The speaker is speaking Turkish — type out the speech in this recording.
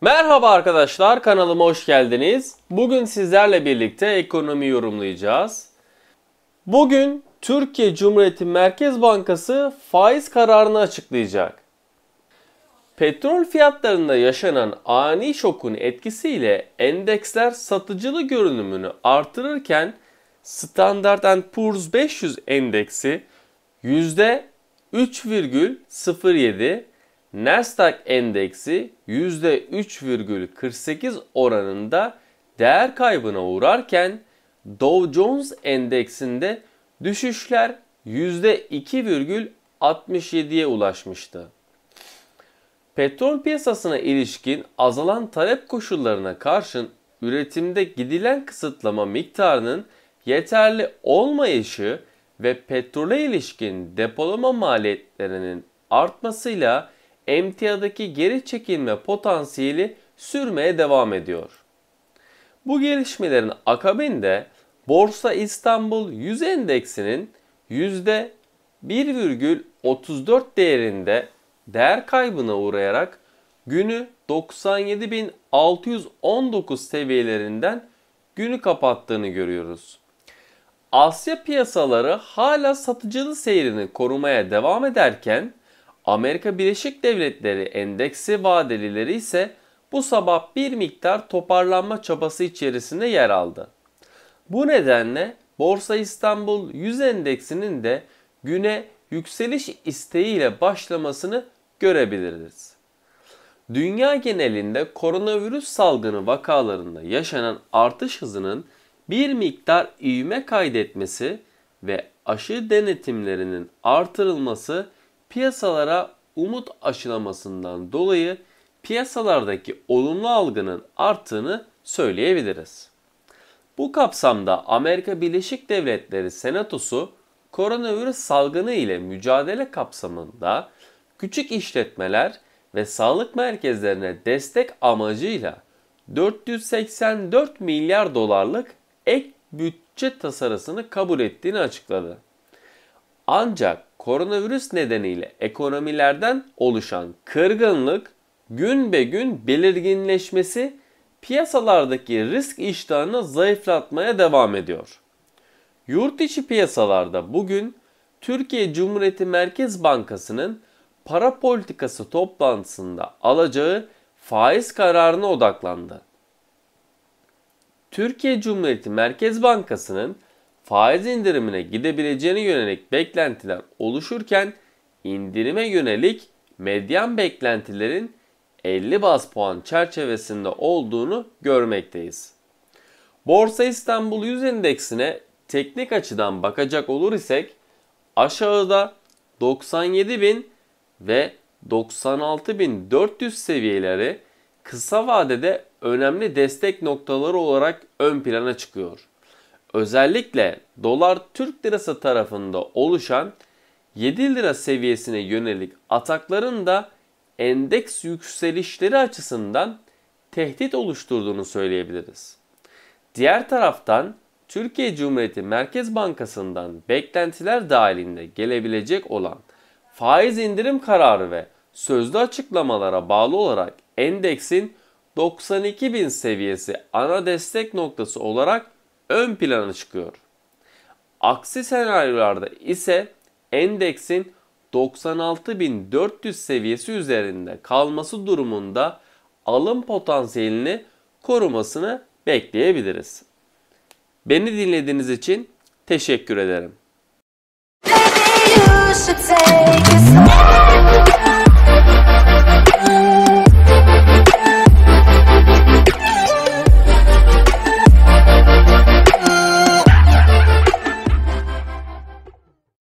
Merhaba arkadaşlar kanalıma hoş geldiniz. Bugün sizlerle birlikte ekonomi yorumlayacağız. Bugün Türkiye Cumhuriyeti Merkez Bankası faiz kararını açıklayacak. Petrol fiyatlarında yaşanan ani şokun etkisiyle endeksler satıcılı görünümünü artırırken Standard Poor's 500 endeksi %3,07 Nasdaq endeksi %3,48 oranında değer kaybına uğrarken Dow Jones endeksinde düşüşler %2,67'ye ulaşmıştı. Petrol piyasasına ilişkin azalan talep koşullarına karşın üretimde gidilen kısıtlama miktarının yeterli olmayışı ve petrole ilişkin depolama maliyetlerinin artmasıyla emtiyadaki geri çekilme potansiyeli sürmeye devam ediyor. Bu gelişmelerin akabinde Borsa İstanbul 100 endeksinin %1,34 değerinde değer kaybına uğrayarak günü 97.619 seviyelerinden günü kapattığını görüyoruz. Asya piyasaları hala satıcılı seyrini korumaya devam ederken Amerika Birleşik Devletleri endeksi vadelileri ise bu sabah bir miktar toparlanma çabası içerisinde yer aldı. Bu nedenle Borsa İstanbul 100 endeksinin de güne yükseliş isteğiyle başlamasını görebiliriz. Dünya genelinde koronavirüs salgını vakalarında yaşanan artış hızının bir miktar ivme kaydetmesi ve aşı denetimlerinin artırılması piyasalara umut aşılamasından dolayı piyasalardaki olumlu algının arttığını söyleyebiliriz. Bu kapsamda Amerika Birleşik Devletleri Senatosu koronavirüs salgını ile mücadele kapsamında küçük işletmeler ve sağlık merkezlerine destek amacıyla 484 milyar dolarlık ek bütçe tasarısını kabul ettiğini açıkladı. Ancak koronavirüs nedeniyle ekonomilerden oluşan kırgınlık gün be gün belirginleşmesi piyasalardaki risk iştahını zayıflatmaya devam ediyor. Yurt içi piyasalarda bugün Türkiye Cumhuriyeti Merkez Bankası'nın para politikası toplantısında alacağı faiz kararına odaklandı. Türkiye Cumhuriyeti Merkez Bankası'nın faiz indirimine gidebileceğine yönelik beklentiler oluşurken indirime yönelik medyan beklentilerin 50 bas puan çerçevesinde olduğunu görmekteyiz. Borsa İstanbul 100 endeksine teknik açıdan bakacak olur isek aşağıda 97.000 ve 96.400 seviyeleri kısa vadede önemli destek noktaları olarak ön plana çıkıyor. Özellikle dolar Türk lirası tarafında oluşan 7 lira seviyesine yönelik atakların da endeks yükselişleri açısından tehdit oluşturduğunu söyleyebiliriz. Diğer taraftan Türkiye Cumhuriyeti Merkez Bankası'ndan beklentiler dahilinde gelebilecek olan faiz indirim kararı ve sözlü açıklamalara bağlı olarak endeksin 92 bin seviyesi ana destek noktası olarak ön plana çıkıyor. Aksi senaryolarda ise endeksin 96.400 seviyesi üzerinde kalması durumunda alım potansiyelini korumasını bekleyebiliriz. Beni dinlediğiniz için teşekkür ederim. Baby,